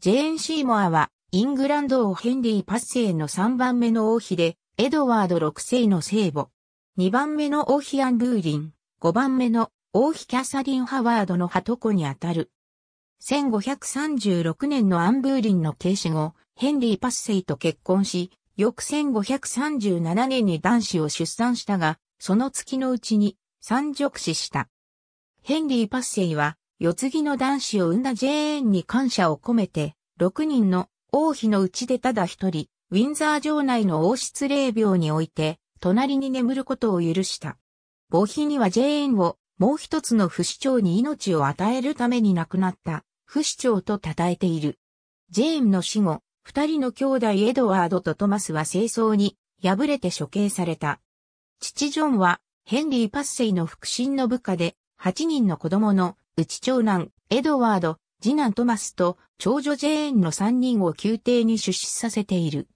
ジェーン・シーモアは、イングランド王ヘンリーパッセイの3番目の王妃で、エドワード6世の聖母。2番目の王妃アン・ブーリン。5番目の王妃キャサリン・ハワードの鳩子にあたる。1536年のアン・ブーリンの停止後、ヘンリー・パッセイと結婚し、翌1537年に男子を出産したが、その月のうちに、三直死した。ヘンリー・パッセイは、世継ぎの男子を産んだジェーンに感謝を込めて、6人の王妃のうちでただ一人、ウィンザー城内の王室霊廟において、隣に眠ることを許した。母妃にはジェーンを、もう一つの不死鳥に命を与えるために亡くなった、不死鳥と称えている。ジェーンの死後、二人の兄弟エドワードとトマスは清掃に、敗れて処刑された。父ジョンは、ヘンリー・パッセイの腹心の部下で、8人の子供の、うち長男、エドワード、次男トマスと長女ジェーンの3人を宮廷に出資させている。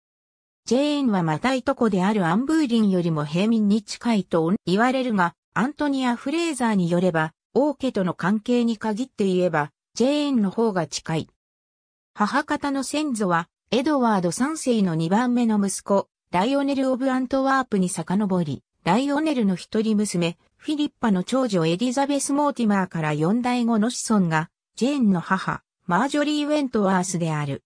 ジェーンはまたいとこであるアンブーリンよりも平民に近いと言われるが、アントニア・フレーザーによれば、王家との関係に限って言えば、ジェーンの方が近い。母方の先祖は、エドワード3世の2番目の息子、ライオネル・オブ・アントワープに遡り、ライオネルの一人娘、フィリッパの長女エリザベス・モーティマーから4代後の子孫が、ジェーンの母、マージョリー・ウェントワースである。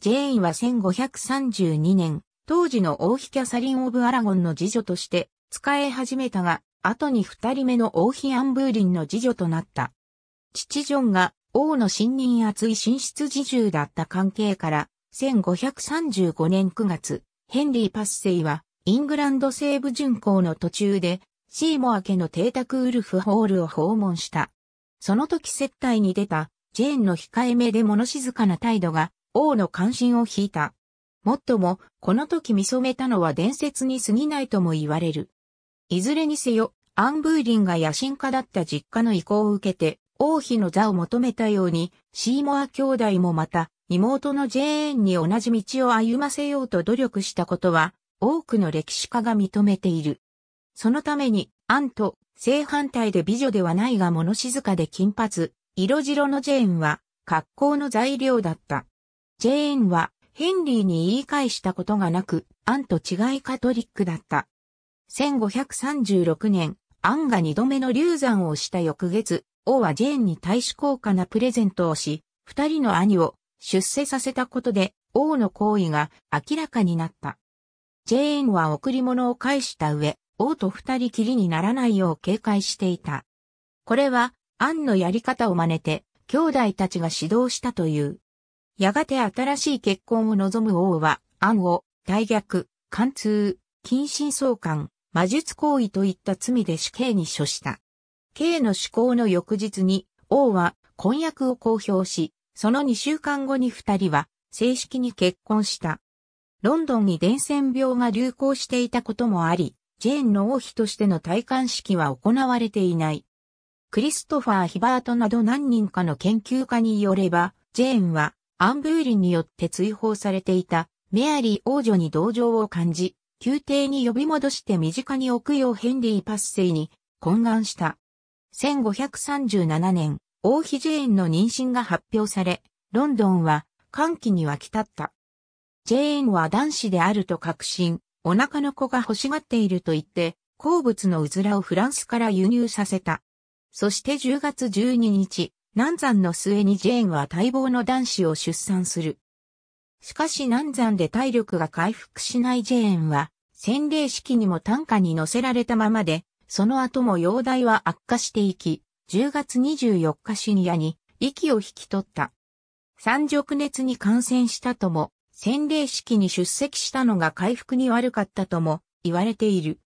ジェーンは1532年、当時の王妃キャサリン・オブ・アラゴンの次女として使え始めたが、後に二人目の王妃アンブーリンの次女となった。父ジョンが王の信任厚い寝室侍重だった関係から、1535年9月、ヘンリー・パッセイは、イングランド西部巡航の途中で、シーモア家の邸宅ウルフホールを訪問した。その時接待に出たジェーンの控えめで物静かな態度が王の関心を引いた。もっとも、この時見初めたのは伝説に過ぎないとも言われる。いずれにせよ、アン・ブーリンが野心家だった実家の意向を受けて、王妃の座を求めたように、シーモア兄弟もまた、妹のジェーンに同じ道を歩ませようと努力したことは、多くの歴史家が認めている。そのために、アンと正反対で美女ではないが物静かで金髪、色白のジェーンは格好の材料だった。ジェーンはヘンリーに言い返したことがなく、アンと違いカトリックだった。1536年、アンが二度目の流産をした翌月、王はジェーンに大使高価なプレゼントをし、二人の兄を出世させたことで、王の行為が明らかになった。ジェーンは贈り物を返した上、王と二人きりにならないよう警戒していた。これは、アンのやり方を真似て、兄弟たちが指導したという。やがて新しい結婚を望む王は、アンを、大逆、貫通、近親相関、魔術行為といった罪で死刑に処した。刑の施行の翌日に、王は婚約を公表し、その2週間後に二人は正式に結婚した。ロンドンに伝染病が流行していたこともあり、ジェーンの王妃としての戴冠式は行われていない。クリストファー・ヒバートなど何人かの研究家によれば、ジェーンはアンブーリンによって追放されていたメアリー王女に同情を感じ、宮廷に呼び戻して身近に置くようヘンリー・パッセイに懇願した。1537年、王妃ジェーンの妊娠が発表され、ロンドンは歓喜に沸き立った。ジェーンは男子であると確信、お腹の子が欲しがっていると言って、鉱物のうずらをフランスから輸入させた。そして10月12日、南山の末にジェーンは待望の男子を出産する。しかし南山で体力が回復しないジェーンは、洗礼式にも短歌に乗せられたままで、その後も容体は悪化していき、10月24日深夜に息を引き取った。三直熱に感染したとも洗礼式に出席したのが回復に悪かったとも言われている。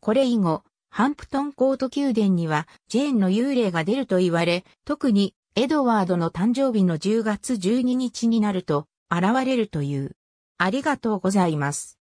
これ以後、ハンプトンコート宮殿にはジェーンの幽霊が出ると言われ、特にエドワードの誕生日の10月12日になると現れるという。ありがとうございます。